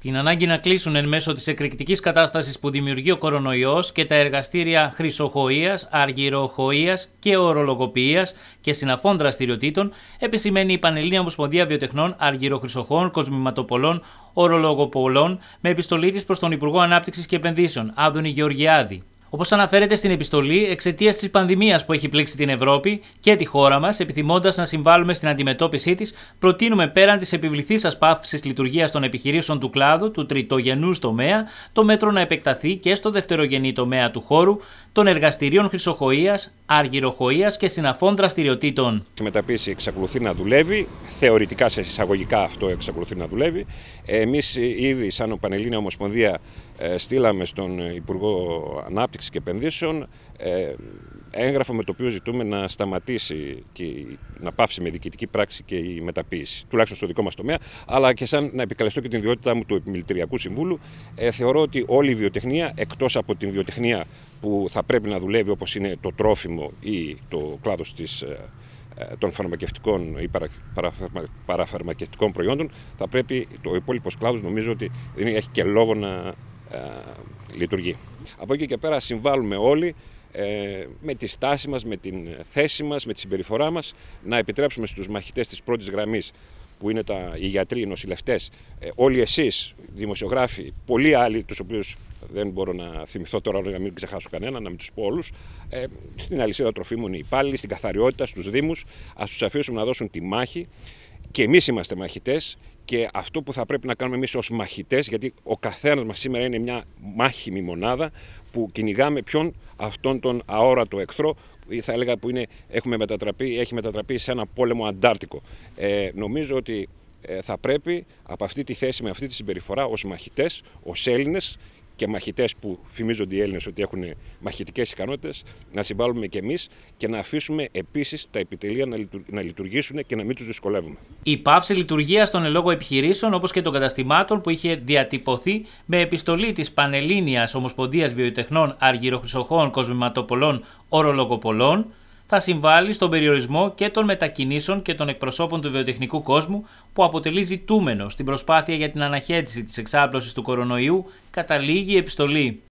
Την ανάγκη να κλείσουν εν μέσω της εκρηκτικής κατάστασης που δημιουργεί ο κορονοϊός και τα εργαστήρια χρυσοχοεία, αργυροχοεία και ορολογοποιίας και συναφών δραστηριοτήτων, επισημαίνει η Πανελλήνια Ομοσπονδία Βιοτεχνών Αργυροχρυσοχών Κοσμηματοπολών Ορολογοπολών με επιστολή της προς τον Υπουργό Ανάπτυξης και Επενδύσεων, Άδωνη Γεωργιάδη. Όπως αναφέρεται στην επιστολή, εξαιτίας της πανδημίας που έχει πλήξει την Ευρώπη και τη χώρα μας, επιθυμώντας να συμβάλλουμε στην αντιμετώπιση της, προτείνουμε πέραν της επιβληθής ασπάθηση λειτουργίας των επιχειρήσεων του κλάδου, του τριτογενούς τομέα, το μέτρο να επεκταθεί και στο δευτερογενή τομέα του χώρου, των εργαστηρίων Χρυσοχοία, Αργυροχοία και συναφών δραστηριοτήτων. Η μεταποίηση εξακολουθεί να δουλεύει, θεωρητικά σε εισαγωγικά αυτό εξακολουθεί να δουλεύει. Εμείς ήδη, σαν Πανελλήνια Ομοσπονδία, ε, στείλαμε στον Υπουργό Ανάπτυξης και Επενδύσεων ε, έγγραφο με το οποίο ζητούμε να σταματήσει και να πάυσει με διοικητική πράξη και η μεταποίηση, τουλάχιστον στο δικό μας τομέα, αλλά και σαν να επικαλεστώ και την ιδιότητά μου του Επιμελητηριακού Συμβούλου, ε, θεωρώ ότι όλη η βιοτεχνία, εκτός από την βιοτεχνία που θα πρέπει να δουλεύει όπως είναι το τρόφιμο ή το κλάδος της ε, ε, των φαρμακευτικών ή παραφαρμακευτικών προϊόντων, θα πρέπει το υπόλοιπος κλάδος νομίζω ότι δεν έχει και λόγο να λειτουργεί. Από εκεί και πέρα συμβάλλουμε όλοι ε, με τη στάση μας, με την θέση μας, με τη συμπεριφορά μας, να επιτρέψουμε στους μαχητές της πρώτης γραμμής που είναι τα, οι γιατροί, οι νοσηλευτές, ε, όλοι εσείς, δημοσιογράφοι, πολλοί άλλοι, τους οποίους δεν μπορώ να θυμηθώ τώρα για να μην ξεχάσω κανένα, να μην τους πω όλους, ε, στην αλυσίδα τροφίμων οι υπάλληλοι, στην καθαριότητα, στους δήμους, ας τους αφήσουμε να δώσουν τη μάχη και εμείς είμαστε μαχητές και αυτό που θα πρέπει να κάνουμε εμείς ως μαχητές, γιατί ο καθένας μας σήμερα είναι μια μάχημη μονάδα που κυνηγάμε ποιον αυτόν τον αόρατο εχθρό ή θα έλεγα που είναι, έχουμε μετατραπεί, έχει μετατραπεί σε ένα πόλεμο αντάρτικο. Ε, νομίζω ότι ε, θα πρέπει από αυτή τη θέση με αυτή τη συμπεριφορά ως μαχητές, ως Έλληνες και μαχητές που φημίζονται οι Έλληνες ότι έχουν μαχητικές ικανότητες, να συμβάλλουμε και εμείς και να αφήσουμε επίσης τα επιτελεία να λειτουργήσουν και να μην τους δυσκολεύουμε. Η πάυση λειτουργίας των ελόγω επιχειρήσεων όπως και των καταστημάτων που είχε διατυπωθεί με επιστολή της Πανελλήνιας Ομοσπονδίας Βιοτεχνών Αργυροχρυσοχών Κοσμηματοπολών Ορολογοπολών θα συμβάλλει στον περιορισμό και των μετακινήσεων και των εκπροσώπων του βιοτεχνικού κόσμου, που αποτελεί ζητούμενο στην προσπάθεια για την αναχέτηση της εξάπλωσης του κορονοϊού, καταλήγει η επιστολή.